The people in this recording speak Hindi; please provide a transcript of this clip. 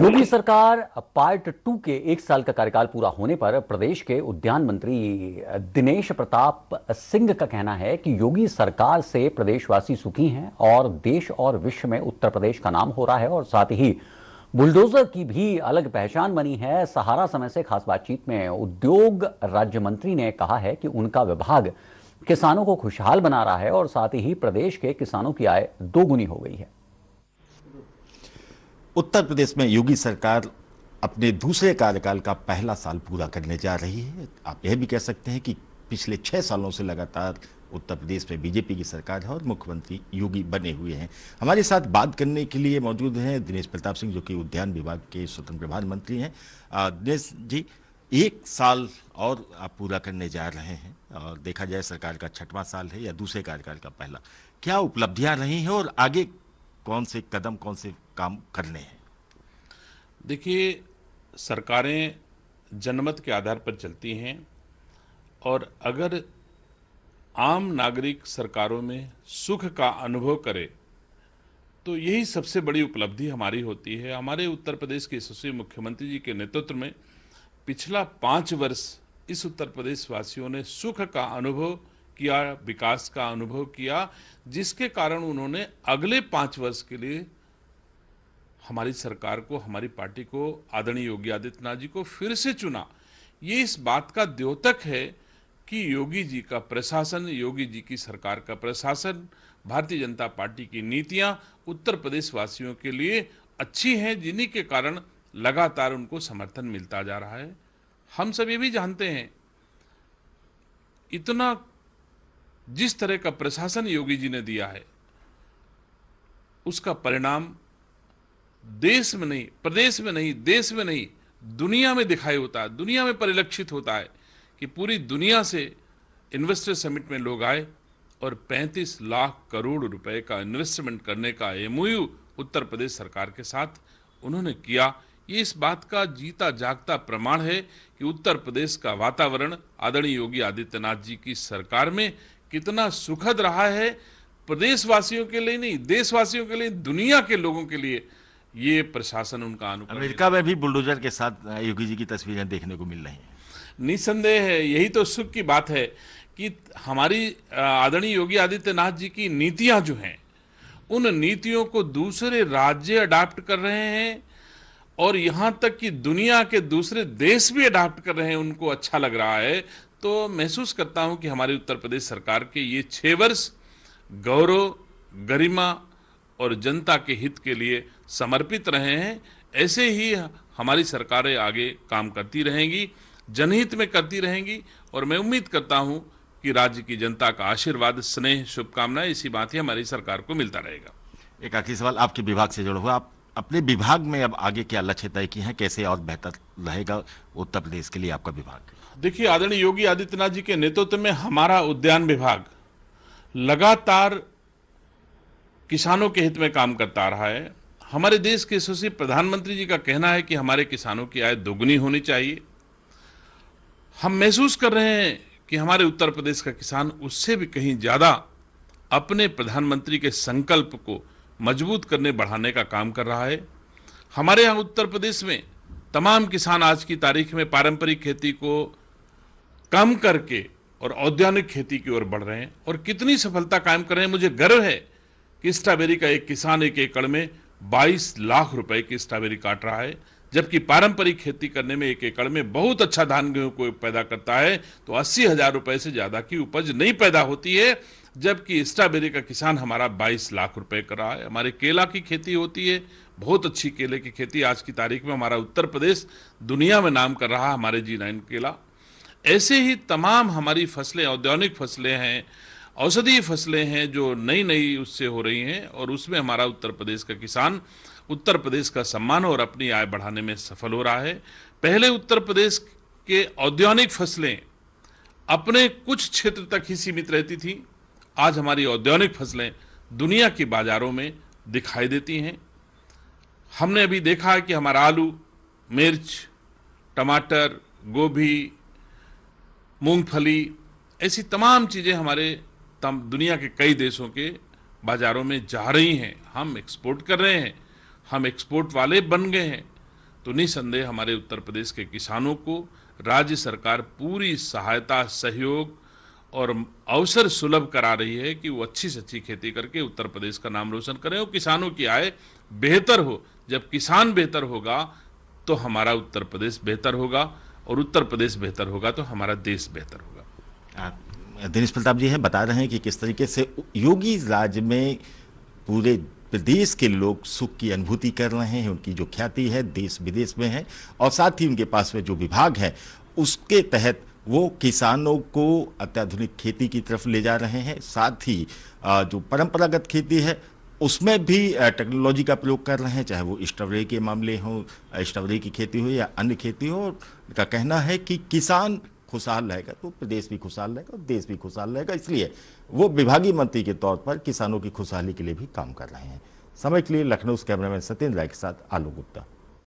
योगी सरकार पार्ट टू के एक साल का कार्यकाल पूरा होने पर प्रदेश के उद्यान मंत्री दिनेश प्रताप सिंह का कहना है कि योगी सरकार से प्रदेशवासी सुखी हैं और देश और विश्व में उत्तर प्रदेश का नाम हो रहा है और साथ ही बुलडोजर की भी अलग पहचान बनी है सहारा समय से खास बातचीत में उद्योग राज्य मंत्री ने कहा है कि उनका विभाग किसानों को खुशहाल बना रहा है और साथ ही प्रदेश के किसानों की आय दोगुनी हो गई है उत्तर प्रदेश में योगी सरकार अपने दूसरे कार्यकाल का पहला साल पूरा करने जा रही है आप यह भी कह सकते हैं कि पिछले छः सालों से लगातार उत्तर प्रदेश में बीजेपी की सरकार है और मुख्यमंत्री योगी बने हुए हैं हमारे साथ बात करने के लिए मौजूद हैं दिनेश प्रताप सिंह जो कि उद्यान विभाग के स्वतंत्र प्रभार मंत्री हैं दिनेश जी एक साल और आप पूरा करने जा रहे हैं और देखा जाए सरकार का छठवां साल है या दूसरे कार्यकाल का पहला क्या उपलब्धियां रही हैं और आगे कौन से कदम कौन से काम करने हैं देखिए सरकारें जनमत के आधार पर चलती हैं और अगर आम नागरिक सरकारों में सुख का अनुभव करे तो यही सबसे बड़ी उपलब्धि हमारी होती है हमारे उत्तर प्रदेश के यशस्वी मुख्यमंत्री जी के नेतृत्व में पिछला पाँच वर्ष इस उत्तर प्रदेश वासियों ने सुख का अनुभव किया विकास का अनुभव किया जिसके कारण उन्होंने अगले पाँच वर्ष के लिए हमारी सरकार को हमारी पार्टी को आदरणीय योगी आदित्यनाथ जी को फिर से चुना ये इस बात का द्योतक है कि योगी जी का प्रशासन योगी जी की सरकार का प्रशासन भारतीय जनता पार्टी की नीतियां उत्तर प्रदेश वासियों के लिए अच्छी हैं जिन्हीं के कारण लगातार उनको समर्थन मिलता जा रहा है हम सब ये भी जानते हैं इतना जिस तरह का प्रशासन योगी जी ने दिया है उसका परिणाम देश में नहीं प्रदेश में नहीं देश में नहीं दुनिया में दिखाई होता है दुनिया में परिलक्षित होता है कि पूरी दुनिया से इन्वेस्टर समिट में लोग आए और 35 लाख करोड़ रुपए का इन्वेस्टमेंट करने का एमओयू उत्तर प्रदेश सरकार के साथ उन्होंने किया ये इस बात का जीता जागता प्रमाण है कि उत्तर प्रदेश का वातावरण आदरणीय योगी आदित्यनाथ जी की सरकार में कितना सुखद रहा है प्रदेशवासियों के लिए नहीं देशवासियों के लिए दुनिया के लोगों के लिए ये प्रशासन उनका अनुपालन अमेरिका में भी बुलडोजर के साथ योगी जी की तस्वीरें देखने को मिल रही हैं निसंदेह है यही तो सुख की बात है कि हमारी आदरणीय योगी आदित्यनाथ जी की नीतियां जो हैं उन नीतियों को दूसरे राज्य अडाप्ट कर रहे हैं और यहां तक कि दुनिया के दूसरे देश भी अडाप्ट कर रहे हैं उनको अच्छा लग रहा है तो महसूस करता हूं कि हमारी उत्तर प्रदेश सरकार के ये छः वर्ष गौरव गरिमा और जनता के हित के लिए समर्पित रहे हैं ऐसे ही हमारी सरकारें आगे काम करती रहेंगी जनहित में करती रहेंगी और मैं उम्मीद करता हूं कि राज्य की जनता का आशीर्वाद स्नेह शुभकामनाएं इसी बात ही हमारी सरकार को मिलता रहेगा एक आखिरी सवाल आपके विभाग से जुड़ा हुआ आप अपने विभाग में अब आगे क्या लक्ष्य तय किए हैं कैसे और बेहतर रहेगा उत्तर प्रदेश के लिए आपका विभाग देखिए आदरणीय योगी आदित्यनाथ जी के नेतृत्व में हमारा उद्यान विभाग लगातार किसानों के हित में काम करता रहा है हमारे देश के यशस्वी प्रधानमंत्री जी का कहना है कि हमारे किसानों की आय दोगुनी होनी चाहिए हम महसूस कर रहे हैं कि हमारे उत्तर प्रदेश का किसान उससे भी कहीं ज़्यादा अपने प्रधानमंत्री के संकल्प को मजबूत करने बढ़ाने का काम कर रहा है हमारे यहाँ उत्तर प्रदेश में तमाम किसान आज की तारीख में पारंपरिक खेती को कम करके और औद्यानिक खेती की ओर बढ़ रहे हैं और कितनी सफलता कायम कर रहे हैं मुझे गर्व है कि स्ट्रॉबेरी का एक किसान एक एकड़ में 22 लाख रुपए की स्ट्रॉबेरी काट रहा है जबकि पारंपरिक खेती करने में एक एकड़ में बहुत अच्छा धान गेहूं को पैदा करता है तो अस्सी हजार रुपए से ज्यादा की उपज नहीं पैदा होती है जबकि स्ट्रॉबेरी का किसान हमारा 22 लाख रुपए कर रहा है हमारे केला की खेती होती है बहुत अच्छी केले की खेती आज की तारीख में हमारा उत्तर प्रदेश दुनिया में नाम कर रहा हमारे जी नाइन केला ऐसे ही तमाम हमारी फसलें औद्योगिक फसलें हैं औषधीय फसलें हैं जो नई नई उससे हो रही हैं और उसमें हमारा उत्तर प्रदेश का किसान उत्तर प्रदेश का सम्मान और अपनी आय बढ़ाने में सफल हो रहा है पहले उत्तर प्रदेश के औद्योगिक फसलें अपने कुछ क्षेत्र तक ही सीमित रहती थी आज हमारी औद्योगिक फसलें दुनिया के बाजारों में दिखाई देती हैं हमने अभी देखा है कि हमारा आलू मिर्च टमाटर गोभी मूंगफली ऐसी तमाम चीज़ें हमारे तम दुनिया के कई देशों के बाज़ारों में जा रही हैं हम एक्सपोर्ट कर रहे हैं हम एक्सपोर्ट वाले बन गए हैं तो निसंदेह हमारे उत्तर प्रदेश के किसानों को राज्य सरकार पूरी सहायता सहयोग और अवसर सुलभ करा रही है कि वो अच्छी से अच्छी खेती करके उत्तर प्रदेश का नाम रोशन करें और किसानों की आय बेहतर हो जब किसान बेहतर होगा तो हमारा उत्तर प्रदेश बेहतर होगा और उत्तर प्रदेश बेहतर होगा तो हमारा देश बेहतर होगा आप दिनेश प्रताप जी हैं बता रहे हैं कि किस तरीके से योगी राज्य में पूरे प्रदेश के लोग सुख की अनुभूति कर रहे हैं उनकी जो ख्याति है देश विदेश में है और साथ ही उनके पास में जो विभाग है उसके तहत वो किसानों को अत्याधुनिक खेती की तरफ ले जा रहे हैं साथ ही जो परंपरागत खेती है उसमें भी टेक्नोलॉजी का प्रयोग कर रहे हैं चाहे वो स्ट्रॉबेरी के मामले हों स्ट्रॉबेरी की खेती हो या अन्य खेती हो उनका कहना है कि किसान खुशहाल रहेगा तो प्रदेश भी खुशहाल रहेगा और देश भी खुशहाल रहेगा इसलिए वो विभागीय मंत्री के तौर पर किसानों की खुशहाली के लिए भी काम कर रहे हैं समय के लिए लखनऊ से कैमरामैन सत्येंद्र राय के साथ आलोक गुप्ता